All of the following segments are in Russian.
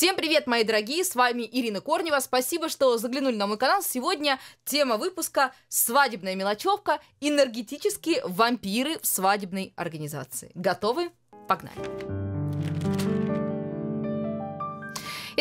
Всем привет, мои дорогие, с вами Ирина Корнева. Спасибо, что заглянули на мой канал. Сегодня тема выпуска «Свадебная мелочевка. Энергетические вампиры в свадебной организации». Готовы? Погнали!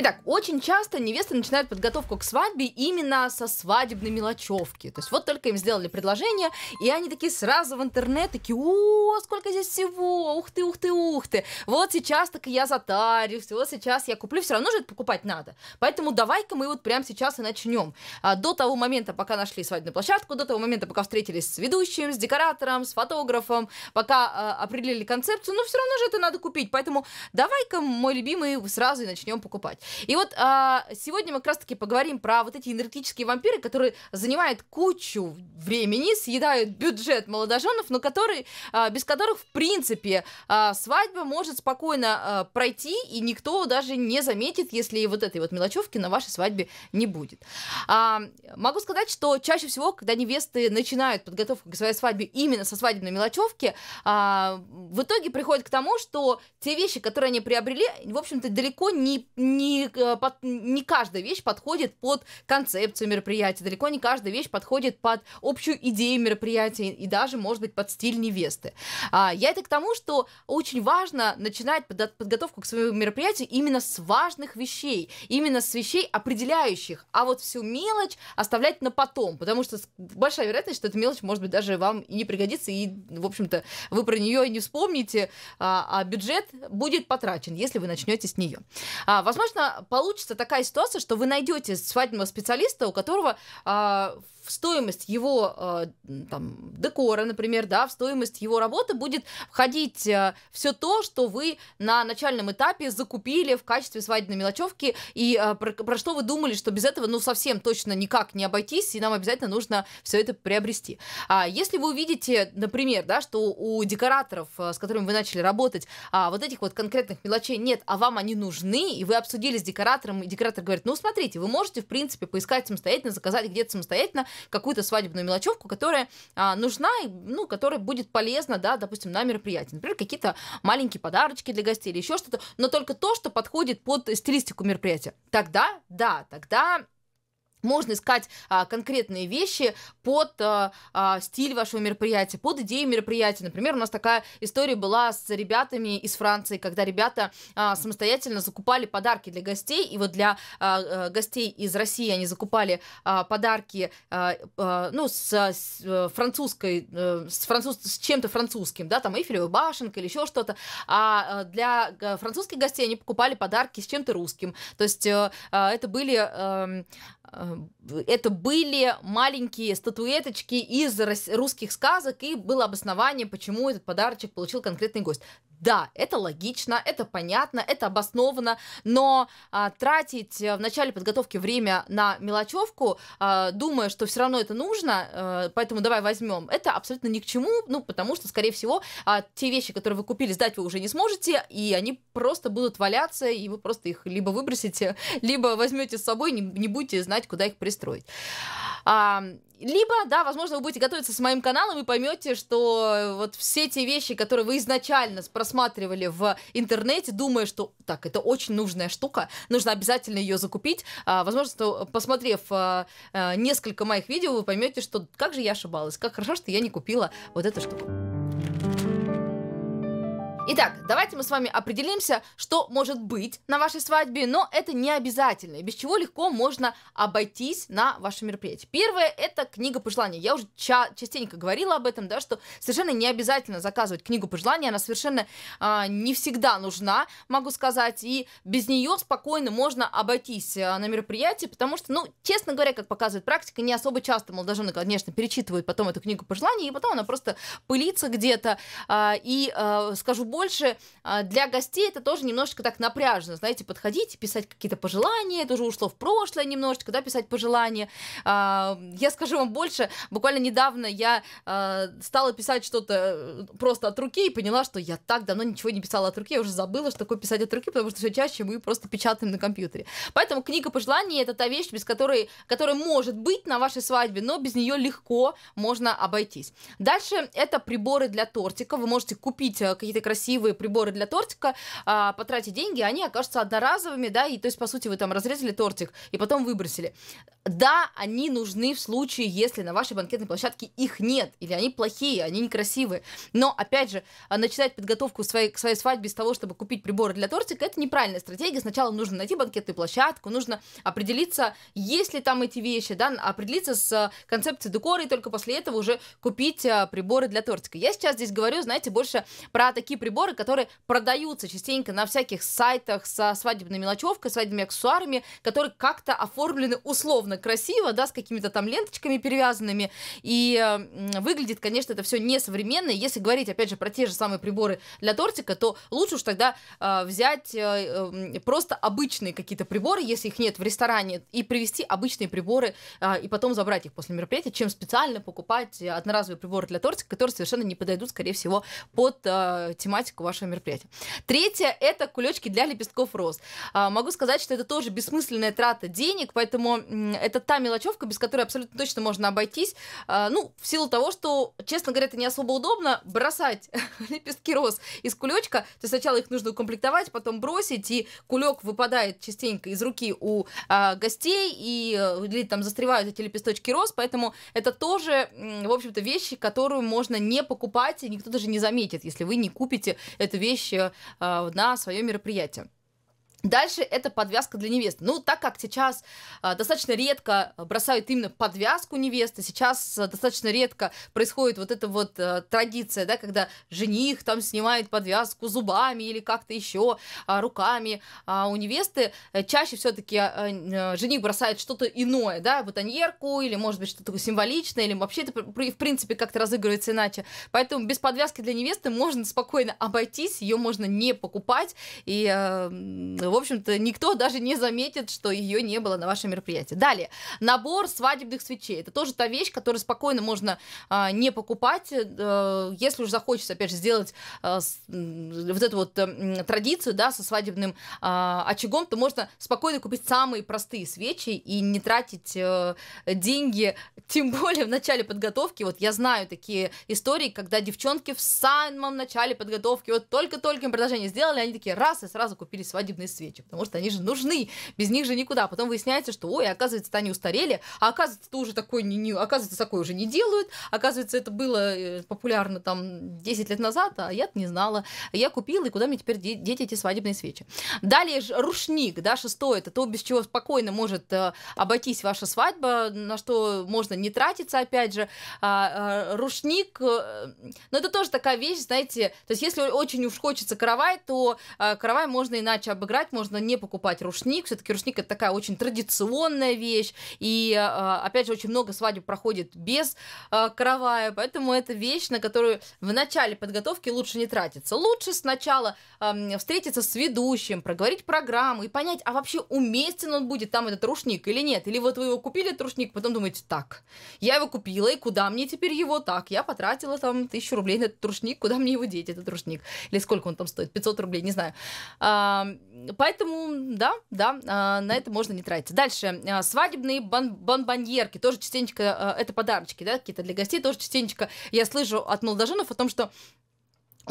Итак, очень часто невесты начинают подготовку к свадьбе именно со свадебной мелочевки. То есть вот только им сделали предложение, и они такие сразу в интернет, такие, о, сколько здесь всего, ух ты, ух ты, ух ты. Вот сейчас так и я затарюсь, вот сейчас я куплю, все равно же это покупать надо. Поэтому давай-ка мы вот прямо сейчас и начнем. А, до того момента, пока нашли свадебную площадку, до того момента, пока встретились с ведущим, с декоратором, с фотографом, пока а, определили концепцию, ну все равно же это надо купить. Поэтому давай-ка, мой любимый, сразу и начнем покупать. И вот а, сегодня мы как раз-таки поговорим про вот эти энергетические вампиры, которые занимают кучу времени, съедают бюджет молодоженов, но которые, а, без которых, в принципе, а, свадьба может спокойно а, пройти, и никто даже не заметит, если вот этой вот мелочевки на вашей свадьбе не будет. А, могу сказать, что чаще всего, когда невесты начинают подготовку к своей свадьбе именно со свадебной мелочевки, а, в итоге приходит к тому, что те вещи, которые они приобрели, в общем-то, далеко не, не не, э, под, не каждая вещь подходит под концепцию мероприятия, далеко не каждая вещь подходит под общую идею мероприятия и даже, может быть, под стиль невесты. А, я это к тому, что очень важно начинать под, подготовку к своему мероприятию именно с важных вещей, именно с вещей определяющих, а вот всю мелочь оставлять на потом, потому что большая вероятность, что эта мелочь, может быть, даже вам и не пригодится, и, в общем-то, вы про нее и не вспомните, а, а бюджет будет потрачен, если вы начнете с нее. А, возможно, возможно, получится такая ситуация, что вы найдете свадебного специалиста, у которого э, в стоимость его э, там, декора, например, да, в стоимость его работы будет входить э, все то, что вы на начальном этапе закупили в качестве свадебной мелочевки, и э, про, про что вы думали, что без этого, ну, совсем точно никак не обойтись, и нам обязательно нужно все это приобрести. А если вы увидите, например, да, что у декораторов, э, с которыми вы начали работать, а, вот этих вот конкретных мелочей нет, а вам они нужны, и вы обсудили с декоратором, и декоратор говорит, ну, смотрите, вы можете, в принципе, поискать самостоятельно, заказать где-то самостоятельно, какую-то свадебную мелочевку, которая а, нужна, и, ну, которая будет полезна, да, допустим, на мероприятии. Например, какие-то маленькие подарочки для гостей или еще что-то, но только то, что подходит под стилистику мероприятия. Тогда, да, тогда можно искать а, конкретные вещи под а, а, стиль вашего мероприятия, под идею мероприятия. Например, у нас такая история была с ребятами из Франции, когда ребята а, самостоятельно закупали подарки для гостей, и вот для а, а гостей из России они закупали а, подарки, а, а, ну с, с э, французской, э, с француз, с чем-то французским, да, там Эйфелева башенка или еще что-то. А э, для французских гостей они покупали подарки с чем-то русским. То есть а, это были а, Э, это были маленькие статуэточки из русских сказок, и было обоснование, почему этот подарочек получил конкретный гость да, это логично, это понятно, это обосновано, но а, тратить э, в начале подготовки время на мелочевку, а, думая, что все равно это нужно, а, поэтому давай возьмем, это абсолютно ни к чему, ну, потому что, скорее всего, а, те вещи, которые вы купили, сдать вы уже не сможете, и они просто будут валяться, и вы просто их либо выбросите, либо возьмете с собой, не, не будете знать, куда их пристроить. А, либо, да, возможно, вы будете готовиться с моим каналом и поймете, что э, вот все те вещи, которые вы изначально просматривали в интернете, думая, что так, это очень нужная штука, нужно обязательно ее закупить. А, возможно, что, э, посмотрев а, а, несколько моих видео, вы поймете, что как же я ошибалась, как хорошо, что я не купила вот эту штуку. Итак, давайте мы с вами определимся, что может быть на вашей свадьбе, но это не обязательно, и без чего легко можно обойтись на вашем мероприятии. Первое – это книга пожеланий. Я уже ча- частенько говорила об этом, да, что совершенно не обязательно заказывать книгу пожеланий, она совершенно э, не всегда нужна, могу сказать, и без нее спокойно можно обойтись э, на мероприятии, потому что, ну, честно говоря, как показывает практика, не особо часто молодожены, конечно, перечитывают потом эту книгу пожеланий, и потом она просто пылится где-то, э, и, э, скажу больше, больше а, для гостей это тоже немножечко так напряжно, знаете, подходить, писать какие-то пожелания, это уже ушло в прошлое немножечко, да, писать пожелания. А, я скажу вам больше, буквально недавно я а, стала писать что-то э, просто от руки и поняла, что я так давно ничего не писала от руки, я уже забыла, что такое писать от руки, потому что все чаще мы просто печатаем на компьютере. Поэтому книга пожеланий это та вещь, без которой, которая может быть на вашей свадьбе, но без нее легко можно обойтись. Дальше это приборы для тортика. Вы можете купить э, какие-то красивые красивые приборы для тортика, а, потратить деньги, они окажутся одноразовыми, да, и то есть, по сути, вы там разрезали тортик и потом выбросили. Да, они нужны в случае, если на вашей банкетной площадке их нет, или они плохие, они некрасивые. Но, опять же, а, начинать подготовку своей, к своей свадьбе с того, чтобы купить приборы для тортика, это неправильная стратегия. Сначала нужно найти банкетную площадку, нужно определиться, есть ли там эти вещи, да, определиться с а, концепцией декора, и только после этого уже купить а, приборы для тортика. Я сейчас здесь говорю, знаете, больше про такие приборы, приборы, которые продаются частенько на всяких сайтах со свадебной мелочевкой, свадебными аксессуарами, которые как-то оформлены условно красиво, да, с какими-то там ленточками перевязанными. И э, выглядит, конечно, это все несовременно. Если говорить, опять же, про те же самые приборы для тортика, то лучше уж тогда э, взять э, э просто обычные какие-то приборы, если их нет в ресторане, и привезти обычные приборы э, и потом забрать их после мероприятия, чем специально покупать одноразовые приборы для тортика, которые совершенно не подойдут, скорее всего, под э, тематику тематику вашего мероприятия. Третье — это кулечки для лепестков роз. А, могу сказать, что это тоже бессмысленная трата денег, поэтому это та мелочевка, без которой абсолютно точно можно обойтись. А, ну, в силу того, что, честно говоря, это не особо удобно бросать лепестки роз из кулечка. То есть сначала их нужно укомплектовать, потом бросить, и кулек выпадает частенько из руки у а, гостей, и э, или, там застревают эти лепесточки роз, поэтому это тоже, в общем-то, вещи, которую можно не покупать, и никто даже не заметит, если вы не купите Э, эту вещь э, на свое мероприятие. Дальше это подвязка для невесты. Ну, так как сейчас э, достаточно редко а, бросают именно подвязку невесты, сейчас э, достаточно редко происходит вот эта вот э, традиция, да, когда жених там снимает подвязку зубами или как-то еще э, руками. А у невесты э, чаще все-таки э, э, жених бросает что-то иное, да, бутоньерку или, может быть, что-то символичное, или вообще это, в принципе, как-то разыгрывается иначе. Поэтому без подвязки для невесты можно спокойно обойтись, ее можно не покупать и э, в общем-то, никто даже не заметит, что ее не было на вашем мероприятии. Далее, набор свадебных свечей. Это тоже та вещь, которую спокойно можно а, не покупать, а, если уж захочется, опять же, сделать а, вот эту вот а, традицию, да, со свадебным а, очагом, то можно спокойно купить самые простые свечи и не тратить а, деньги, тем более в начале подготовки. Вот я знаю такие истории, когда девчонки в самом начале подготовки, вот только-только им предложение сделали, они такие раз и сразу купили свадебные свечи свечи, потому что они же нужны, без них же никуда. Потом выясняется, что, ой, оказывается, они устарели, а оказывается, уже такой не, не, оказывается, такое уже не делают, оказывается, это было э, популярно там 10 лет назад, а я не знала. Я купила, и куда мне теперь деть эти свадебные свечи? Далее же рушник, да, шестое, это то, без чего спокойно может э, обойтись ваша свадьба, на что можно не тратиться, опять же. А, а, рушник, э, ну, это тоже такая вещь, знаете, то есть если очень уж хочется кровать, то э, кровать можно иначе обыграть, так можно не покупать рушник. Все-таки рушник это такая очень традиционная вещь. И а, опять же, очень много свадеб проходит без а, каравая. Поэтому это вещь, на которую в начале подготовки лучше не тратиться. Лучше сначала встретиться с ведущим, проговорить программу и понять, а вообще уместен он будет там этот рушник или нет. Или вот вы его купили, этот рушник, потом думаете, так, я его купила, и куда мне теперь его? Так, я потратила там тысячу рублей на этот рушник, куда мне его деть, этот рушник? Или сколько он там стоит? 500 рублей, не знаю. Поэтому, да, да, а, на это можно не тратить. Дальше. А, свадебные бон бонбоньерки. Тоже частенько, а, это подарочки, да, какие-то для гостей. Тоже частенько я слышу от молодоженов о том, что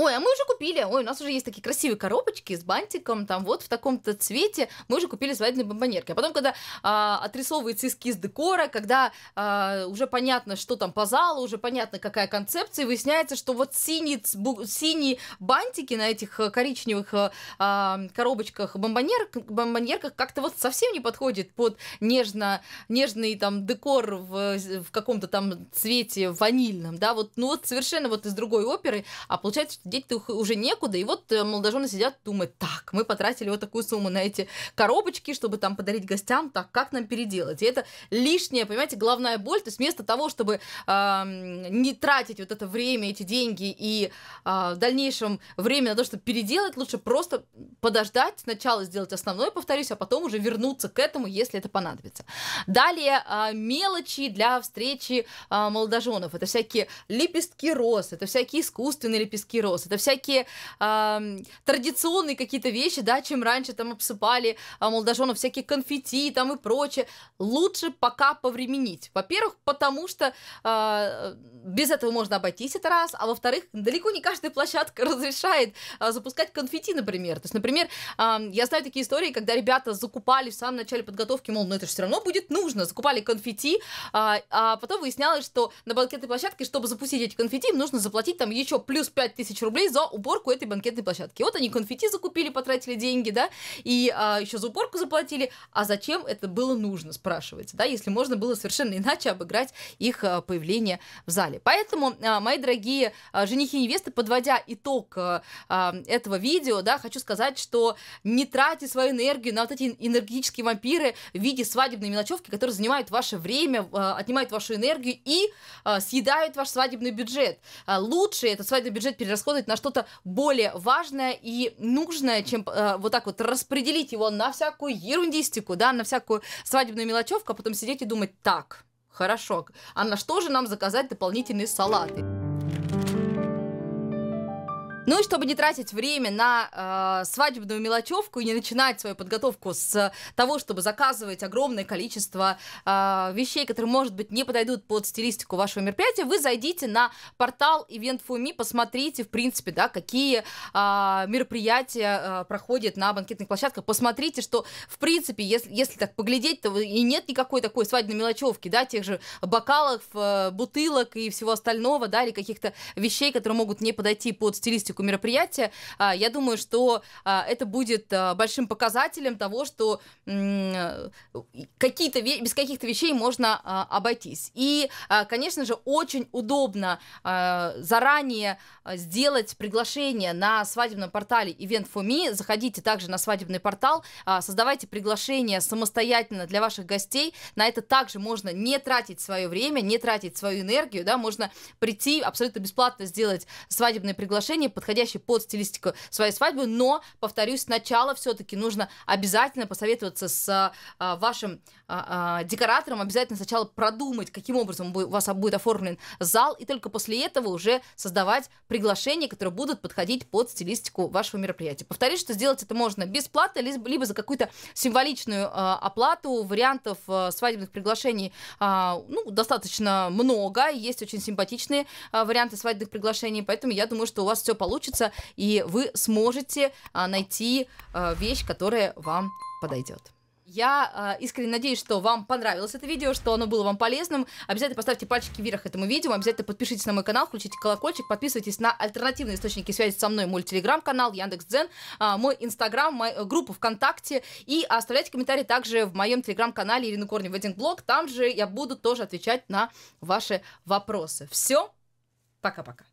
Ой, а мы уже купили. Ой, у нас уже есть такие красивые коробочки с бантиком, там вот в таком-то цвете. Мы уже купили свадебные бомбонерки. А потом, когда а, отрисовывается эскиз декора, когда а, уже понятно, что там по залу, уже понятно, какая концепция, выясняется, что вот синие, синие бантики на этих э, коричневых э, а, коробочках бомбонерк, бомбонерках как-то вот совсем не подходит под нежно, нежный там декор в, в каком-то там цвете ванильном, да, вот, ну вот совершенно вот из другой оперы, а получается, деть уже некуда. И вот э, молодожены сидят, думают, так, мы потратили вот такую сумму на эти коробочки, чтобы там подарить гостям, так, как нам переделать? И это лишняя, понимаете, головная боль. То есть вместо того, чтобы э, не тратить вот это время, эти деньги и э, в дальнейшем время на то, чтобы переделать, лучше просто подождать, сначала сделать основное, повторюсь, а потом уже вернуться к этому, если это понадобится. Далее э, мелочи для встречи э, молодоженов. Это всякие лепестки роз, это всякие искусственные лепестки роз, вопрос. Это всякие э, традиционные какие-то вещи, да, чем раньше там обсыпали э, молодоженов всякие конфетти там и прочее. Лучше пока повременить. Во-первых, потому что э, без этого можно обойтись, это раз. А во-вторых, далеко не каждая площадка разрешает э, запускать конфетти, например. То есть, например, э, я знаю такие истории, когда ребята закупали в самом начале подготовки, мол, ну это же все равно будет нужно. Закупали конфетти, а, а потом выяснялось, что на банкетной площадке, чтобы запустить эти конфетти, им нужно заплатить там еще плюс 5000 тысяч рублей за уборку этой банкетной площадки. Вот они конфетти закупили, потратили деньги, да, и а, еще за уборку заплатили. А зачем это было нужно, спрашивается, да, если можно было совершенно иначе обыграть их а, появление в зале. Поэтому, а, мои дорогие а, женихи и невесты, подводя итог а, а, этого видео, да, хочу сказать, что не тратьте свою энергию на вот эти энергетические вампиры в виде свадебной мелочевки, которые занимают ваше время, а, отнимают вашу энергию и а, съедают ваш свадебный бюджет. А, лучше этот свадебный бюджет перерасходить расходовать на что-то более важное и нужное, чем э, вот так вот распределить его на всякую ерундистику, да, на всякую свадебную мелочевку, а потом сидеть и думать так, хорошо, а на что же нам заказать дополнительные салаты? Ну и чтобы не тратить время на э, свадебную мелочевку и не начинать свою подготовку с того, чтобы заказывать огромное количество э, вещей, которые, может быть, не подойдут под стилистику вашего мероприятия, вы зайдите на портал event посмотрите, в принципе, да, какие э, мероприятия э, проходят на банкетных площадках, посмотрите, что, в принципе, если, если так поглядеть, то и нет никакой такой свадебной мелочевки, да, тех же бокалов, э, бутылок и всего остального, да, или каких-то вещей, которые могут не подойти под стилистику специфику мероприятия, а, я думаю, что а, это будет а, большим показателем того, что какие-то, без каких-то вещей можно обойтись. И, конечно же, очень удобно заранее сделать приглашение на свадебном портале Event4Me. Заходите также на свадебный портал, создавайте приглашение самостоятельно для ваших гостей. На это также можно не тратить свое время, не тратить свою энергию, да, можно прийти абсолютно бесплатно сделать свадебное приглашение, подходить подходящий под стилистику своей свадьбы, но, повторюсь, сначала все-таки нужно обязательно посоветоваться с а, а, вашим а, а, декоратором, обязательно сначала продумать, каким образом у вас будет оформлен зал, и только после этого уже создавать приглашения, которые будут подходить под стилистику вашего мероприятия. Повторюсь, что сделать это можно бесплатно, либо, за какую-то символичную э, оплату. Вариантов э, свадебных приглашений э, ну, достаточно много, есть очень симпатичные э, варианты свадебных приглашений, поэтому я думаю, что у вас все получится получится, и вы сможете а, найти а, вещь, которая вам подойдет. Я э, искренне надеюсь, что вам понравилось это видео, что оно было вам полезным. Обязательно поставьте пальчики вверх этому видео, обязательно подпишитесь на мой канал, включите колокольчик, подписывайтесь на альтернативные источники связи со мной, мой телеграм-канал, Яндекс.Дзен, э, мой инстаграм, мою э, группу ВКонтакте и оставляйте комментарии также в моем телеграм-канале Ирина Корнева Вендинг Блог, там же я буду тоже отвечать на ваши вопросы. Все, пока-пока.